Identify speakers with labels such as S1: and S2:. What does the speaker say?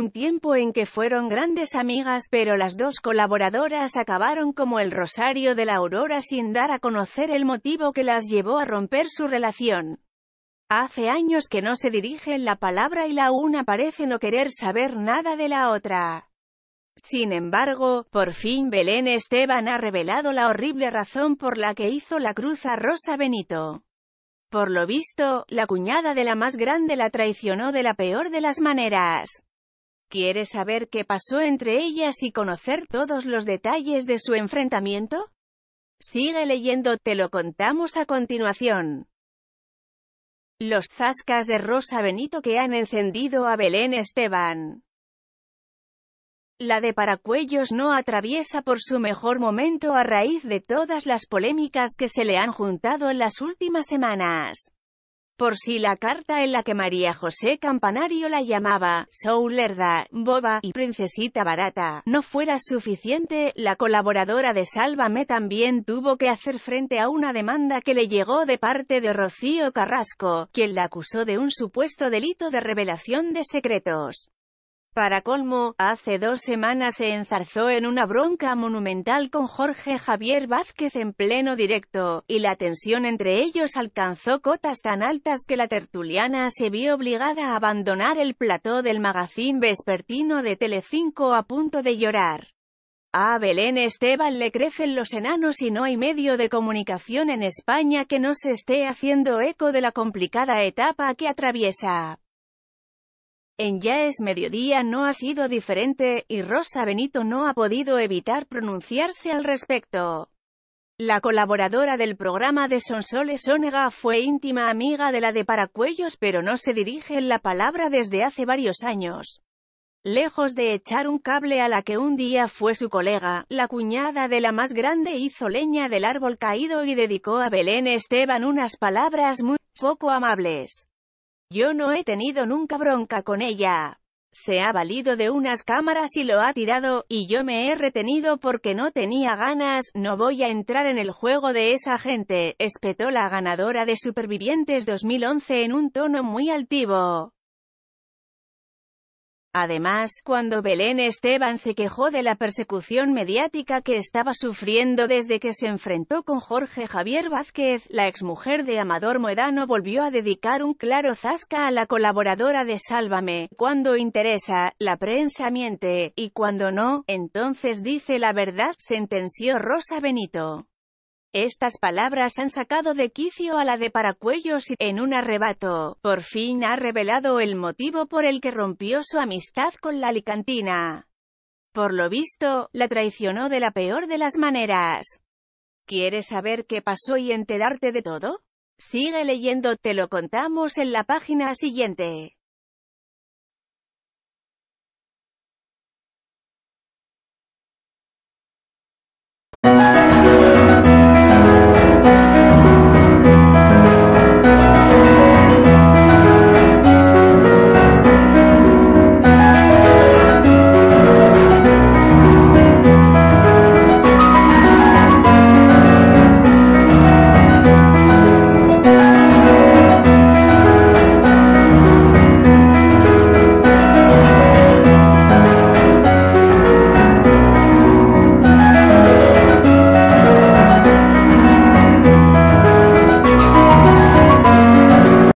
S1: un tiempo en que fueron grandes amigas, pero las dos colaboradoras acabaron como el rosario de la aurora sin dar a conocer el motivo que las llevó a romper su relación. Hace años que no se dirigen la palabra y la una parece no querer saber nada de la otra. Sin embargo, por fin Belén Esteban ha revelado la horrible razón por la que hizo la cruz a Rosa Benito. Por lo visto, la cuñada de la más grande la traicionó de la peor de las maneras. ¿Quieres saber qué pasó entre ellas y conocer todos los detalles de su enfrentamiento? Sigue leyendo, te lo contamos a continuación. Los zascas de Rosa Benito que han encendido a Belén Esteban. La de Paracuellos no atraviesa por su mejor momento a raíz de todas las polémicas que se le han juntado en las últimas semanas. Por si la carta en la que María José Campanario la llamaba «soulerda», «boba» y «princesita barata» no fuera suficiente, la colaboradora de Sálvame también tuvo que hacer frente a una demanda que le llegó de parte de Rocío Carrasco, quien la acusó de un supuesto delito de revelación de secretos. Para colmo, hace dos semanas se enzarzó en una bronca monumental con Jorge Javier Vázquez en pleno directo, y la tensión entre ellos alcanzó cotas tan altas que la tertuliana se vio obligada a abandonar el plató del magazín vespertino de Telecinco a punto de llorar. A Belén Esteban le crecen los enanos y no hay medio de comunicación en España que no se esté haciendo eco de la complicada etapa que atraviesa. En Ya es mediodía no ha sido diferente, y Rosa Benito no ha podido evitar pronunciarse al respecto. La colaboradora del programa de Sonsoles Onega fue íntima amiga de la de Paracuellos pero no se dirige en la palabra desde hace varios años. Lejos de echar un cable a la que un día fue su colega, la cuñada de la más grande hizo leña del árbol caído y dedicó a Belén Esteban unas palabras muy poco amables. Yo no he tenido nunca bronca con ella. Se ha valido de unas cámaras y lo ha tirado, y yo me he retenido porque no tenía ganas, no voy a entrar en el juego de esa gente, espetó la ganadora de Supervivientes 2011 en un tono muy altivo. Además, cuando Belén Esteban se quejó de la persecución mediática que estaba sufriendo desde que se enfrentó con Jorge Javier Vázquez, la exmujer de Amador Moedano volvió a dedicar un claro zasca a la colaboradora de Sálvame. Cuando interesa, la prensa miente, y cuando no, entonces dice la verdad, sentenció Rosa Benito. Estas palabras han sacado de quicio a la de Paracuellos y, en un arrebato, por fin ha revelado el motivo por el que rompió su amistad con la alicantina. Por lo visto, la traicionó de la peor de las maneras. ¿Quieres saber qué pasó y enterarte de todo? Sigue leyendo, te lo contamos en la página siguiente.